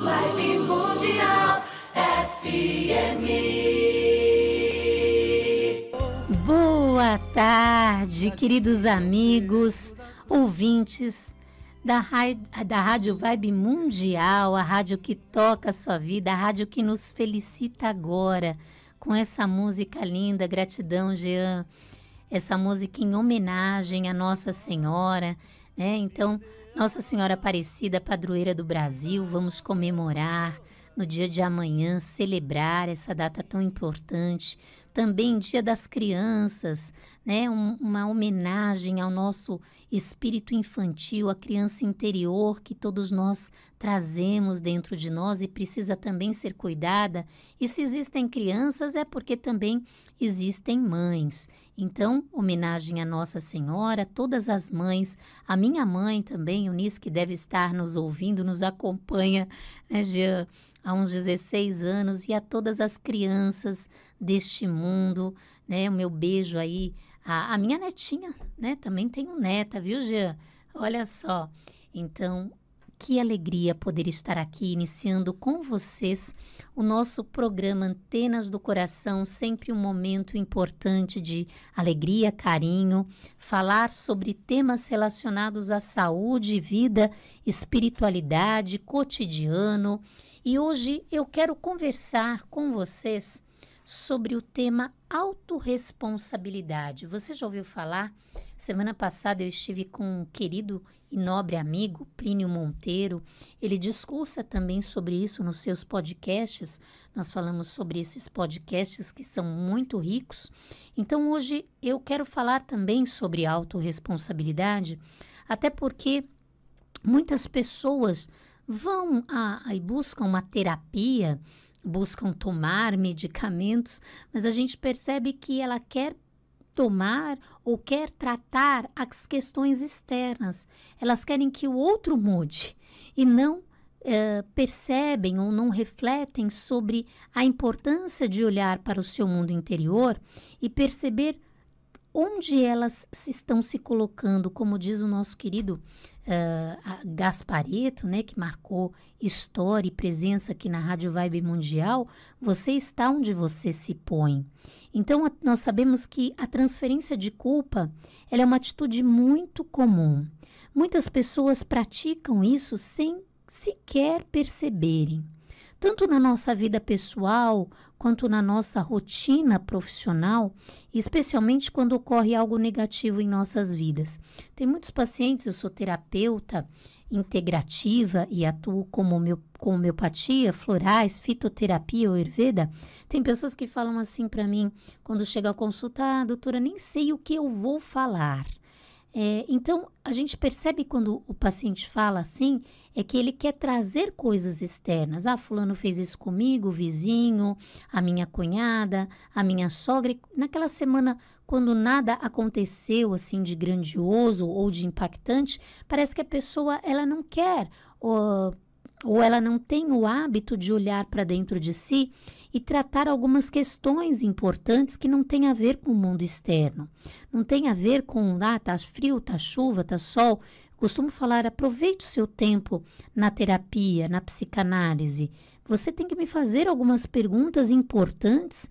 Vibe Mundial FM. Boa tarde, queridos amigos, ouvintes da, da Rádio Vibe Mundial, a rádio que toca a sua vida, a rádio que nos felicita agora com essa música linda, gratidão, Jean. Essa música em homenagem à Nossa Senhora, né? Então, Nossa Senhora Aparecida, padroeira do Brasil, vamos comemorar no dia de amanhã, celebrar essa data tão importante também Dia das Crianças, né? Um, uma homenagem ao nosso espírito infantil, à criança interior que todos nós trazemos dentro de nós e precisa também ser cuidada. E se existem crianças é porque também existem mães. Então, homenagem à Nossa Senhora, todas as mães, a minha mãe também, Eunice, que deve estar nos ouvindo, nos acompanha, né, Jean, há uns 16 anos, e a todas as crianças deste mundo, né? O meu beijo aí a, a minha netinha, né? Também tenho neta, viu, Jean? Olha só. Então, que alegria poder estar aqui iniciando com vocês o nosso programa Antenas do Coração, sempre um momento importante de alegria, carinho, falar sobre temas relacionados à saúde, vida, espiritualidade, cotidiano. E hoje eu quero conversar com vocês sobre o tema autorresponsabilidade. Você já ouviu falar? Semana passada eu estive com um querido e nobre amigo, Plínio Monteiro. Ele discursa também sobre isso nos seus podcasts. Nós falamos sobre esses podcasts que são muito ricos. Então hoje eu quero falar também sobre autorresponsabilidade, até porque muitas pessoas vão a, a e buscam uma terapia buscam tomar medicamentos, mas a gente percebe que ela quer tomar ou quer tratar as questões externas. Elas querem que o outro mude e não Uh, percebem ou não refletem sobre a importância de olhar para o seu mundo interior e perceber onde elas se estão se colocando, como diz o nosso querido uh, Gasparito, né, que marcou história e presença aqui na Rádio Vibe Mundial, você está onde você se põe. Então, a, nós sabemos que a transferência de culpa é uma atitude muito comum. Muitas pessoas praticam isso sem sequer perceberem tanto na nossa vida pessoal quanto na nossa rotina profissional, especialmente quando ocorre algo negativo em nossas vidas. Tem muitos pacientes, eu sou terapeuta integrativa e atuo como meu, com homeopatia, florais, fitoterapia ou herveda, tem pessoas que falam assim para mim quando chega a consulta, ah, doutora, nem sei o que eu vou falar. É, então, a gente percebe quando o paciente fala assim, é que ele quer trazer coisas externas. Ah, fulano fez isso comigo, o vizinho, a minha cunhada, a minha sogra. Naquela semana, quando nada aconteceu assim de grandioso ou de impactante, parece que a pessoa ela não quer ou ela não tem o hábito de olhar para dentro de si e tratar algumas questões importantes que não tem a ver com o mundo externo. Não tem a ver com, ah, tá frio, tá chuva, tá sol. Eu costumo falar, aproveite o seu tempo na terapia, na psicanálise. Você tem que me fazer algumas perguntas importantes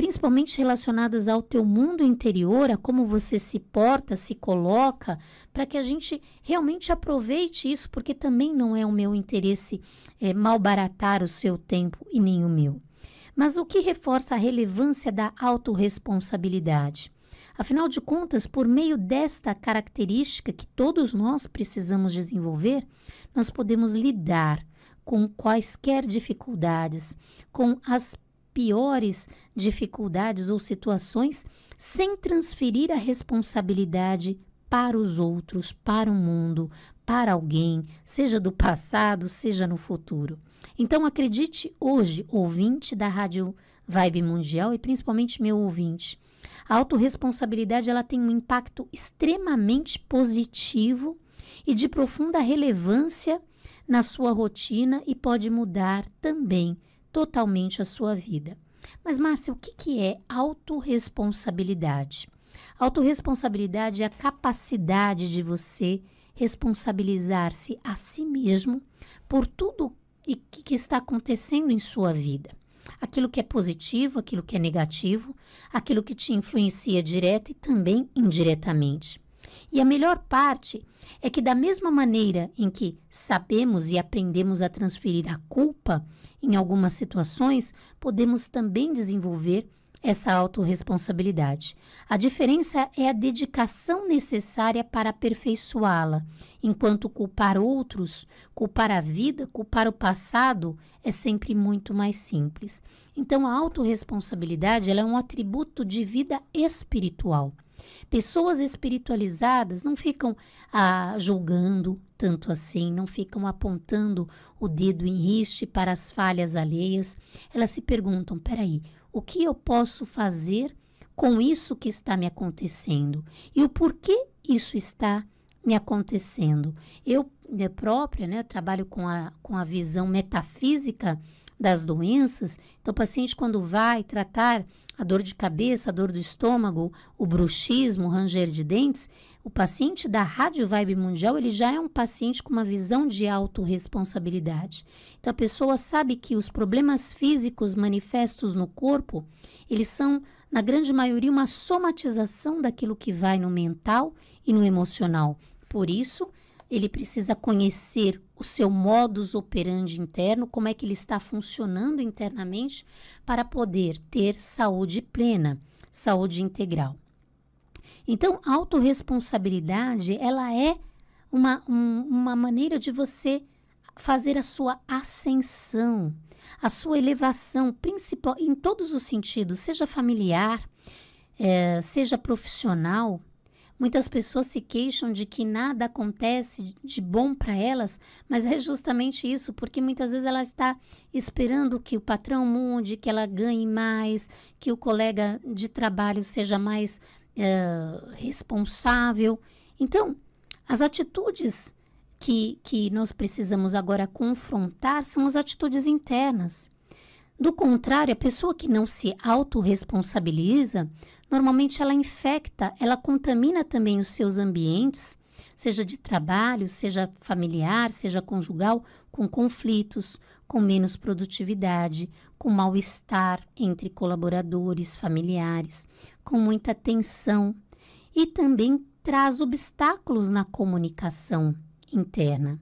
principalmente relacionadas ao teu mundo interior, a como você se porta, se coloca, para que a gente realmente aproveite isso, porque também não é o meu interesse é, malbaratar o seu tempo e nem o meu. Mas o que reforça a relevância da autorresponsabilidade? Afinal de contas, por meio desta característica que todos nós precisamos desenvolver, nós podemos lidar com quaisquer dificuldades, com as piores dificuldades ou situações sem transferir a responsabilidade para os outros, para o mundo, para alguém, seja do passado, seja no futuro. Então acredite hoje, ouvinte da Rádio Vibe Mundial e principalmente meu ouvinte. A autorresponsabilidade ela tem um impacto extremamente positivo e de profunda relevância na sua rotina e pode mudar também totalmente a sua vida. Mas, Márcia, o que, que é autorresponsabilidade? Autorresponsabilidade é a capacidade de você responsabilizar-se a si mesmo por tudo e que, que está acontecendo em sua vida. Aquilo que é positivo, aquilo que é negativo, aquilo que te influencia direta e também indiretamente. E a melhor parte é que, da mesma maneira em que sabemos e aprendemos a transferir a culpa em algumas situações, podemos também desenvolver essa autorresponsabilidade. A diferença é a dedicação necessária para aperfeiçoá-la, enquanto culpar outros, culpar a vida, culpar o passado é sempre muito mais simples. Então a autorresponsabilidade ela é um atributo de vida espiritual. Pessoas espiritualizadas não ficam ah, julgando tanto assim, não ficam apontando o dedo em riste para as falhas alheias. Elas se perguntam: peraí, o que eu posso fazer com isso que está me acontecendo? E o porquê isso está me acontecendo? Eu, de né, própria, né, trabalho com a, com a visão metafísica das doenças. Então, o paciente, quando vai tratar a dor de cabeça, a dor do estômago, o bruxismo, o ranger de dentes, o paciente da Rádio Vibe Mundial, ele já é um paciente com uma visão de autorresponsabilidade. Então, a pessoa sabe que os problemas físicos manifestos no corpo, eles são, na grande maioria, uma somatização daquilo que vai no mental e no emocional. Por isso, ele precisa conhecer o seu modus operandi interno, como é que ele está funcionando internamente para poder ter saúde plena, saúde integral. Então, a autorresponsabilidade, ela é uma, um, uma maneira de você fazer a sua ascensão, a sua elevação, principal em todos os sentidos, seja familiar, é, seja profissional, Muitas pessoas se queixam de que nada acontece de bom para elas, mas é justamente isso, porque muitas vezes ela está esperando que o patrão mude, que ela ganhe mais, que o colega de trabalho seja mais eh, responsável. Então, as atitudes que, que nós precisamos agora confrontar são as atitudes internas. Do contrário, a pessoa que não se autorresponsabiliza, normalmente ela infecta, ela contamina também os seus ambientes, seja de trabalho, seja familiar, seja conjugal, com conflitos, com menos produtividade, com mal-estar entre colaboradores, familiares, com muita tensão e também traz obstáculos na comunicação interna.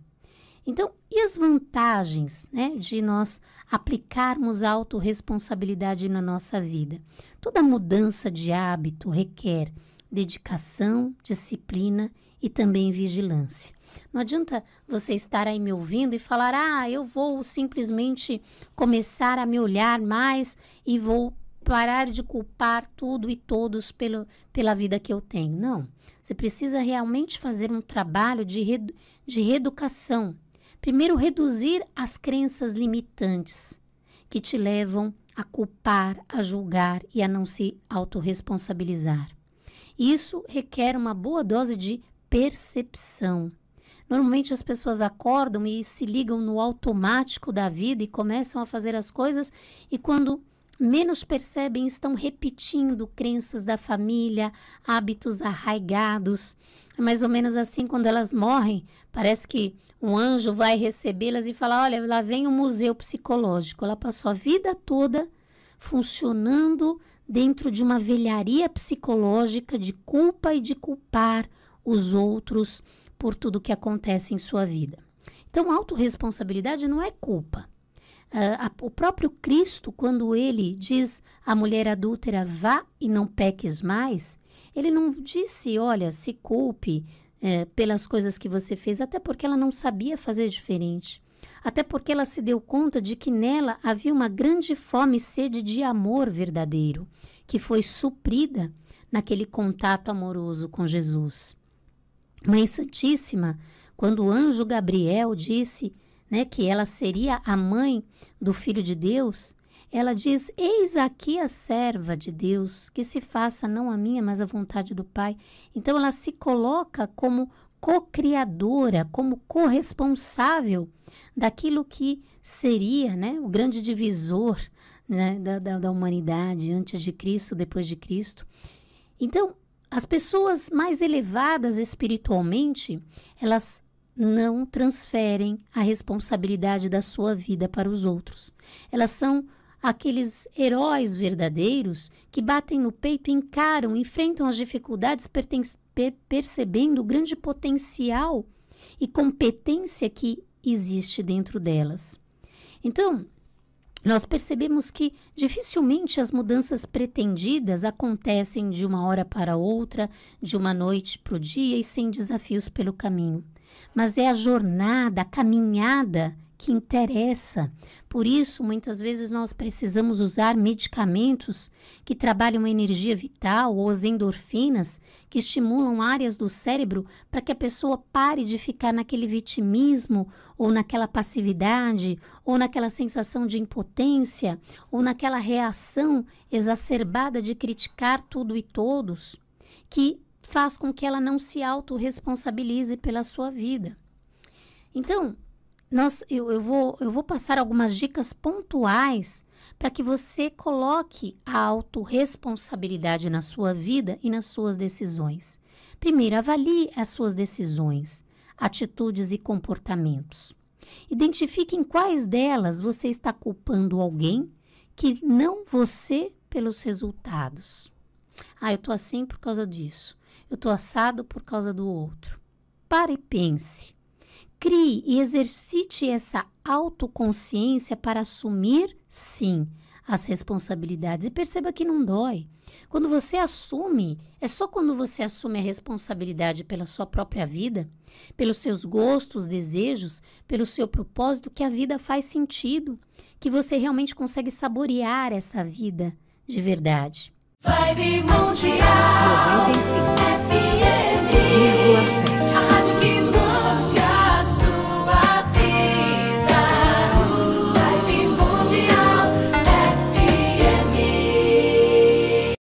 Então, e as vantagens né, de nós aplicarmos a autorresponsabilidade na nossa vida? Toda mudança de hábito requer dedicação, disciplina e também vigilância. Não adianta você estar aí me ouvindo e falar: ah, eu vou simplesmente começar a me olhar mais e vou parar de culpar tudo e todos pelo, pela vida que eu tenho. Não. Você precisa realmente fazer um trabalho de, re, de reeducação Primeiro, reduzir as crenças limitantes que te levam a culpar, a julgar e a não se autorresponsabilizar. Isso requer uma boa dose de percepção. Normalmente as pessoas acordam e se ligam no automático da vida e começam a fazer as coisas, e quando menos percebem estão repetindo crenças da família, hábitos arraigados. É mais ou menos assim quando elas morrem, parece que um anjo vai recebê-las e falar: "Olha, lá vem o um museu psicológico. Ela passou a vida toda funcionando dentro de uma velharia psicológica de culpa e de culpar os outros por tudo que acontece em sua vida." Então, autorresponsabilidade não é culpa. Ah, a, o próprio Cristo, quando ele diz à mulher adúltera, vá e não peques mais, ele não disse, olha, se culpe é, pelas coisas que você fez, até porque ela não sabia fazer diferente. Até porque ela se deu conta de que nela havia uma grande fome e sede de amor verdadeiro, que foi suprida naquele contato amoroso com Jesus. Mãe Santíssima, quando o anjo Gabriel disse né, que ela seria a mãe do filho de Deus, ela diz: Eis aqui a serva de Deus, que se faça não a minha, mas a vontade do Pai. Então ela se coloca como co-criadora, como corresponsável daquilo que seria né, o grande divisor né, da, da, da humanidade, antes de Cristo, depois de Cristo. Então, as pessoas mais elevadas espiritualmente, elas não transferem a responsabilidade da sua vida para os outros. Elas são aqueles heróis verdadeiros que batem no peito, encaram, enfrentam as dificuldades, per percebendo o grande potencial e competência que existe dentro delas. Então, nós percebemos que dificilmente as mudanças pretendidas acontecem de uma hora para outra, de uma noite para o dia e sem desafios pelo caminho mas é a jornada, a caminhada que interessa. Por isso, muitas vezes nós precisamos usar medicamentos que trabalham a energia vital ou as endorfinas que estimulam áreas do cérebro para que a pessoa pare de ficar naquele vitimismo ou naquela passividade ou naquela sensação de impotência ou naquela reação exacerbada de criticar tudo e todos que faz com que ela não se autorresponsabilize pela sua vida. Então, nós, eu, eu, vou, eu vou passar algumas dicas pontuais para que você coloque a autorresponsabilidade na sua vida e nas suas decisões. Primeiro, avalie as suas decisões, atitudes e comportamentos. Identifique em quais delas você está culpando alguém que não você pelos resultados. Ah, eu estou assim por causa disso eu estou assado por causa do outro. Pare e pense. Crie e exercite essa autoconsciência para assumir, sim, as responsabilidades. E perceba que não dói. Quando você assume, é só quando você assume a responsabilidade pela sua própria vida, pelos seus gostos, desejos, pelo seu propósito, que a vida faz sentido, que você realmente consegue saborear essa vida de verdade. Vibe Mundial 95,7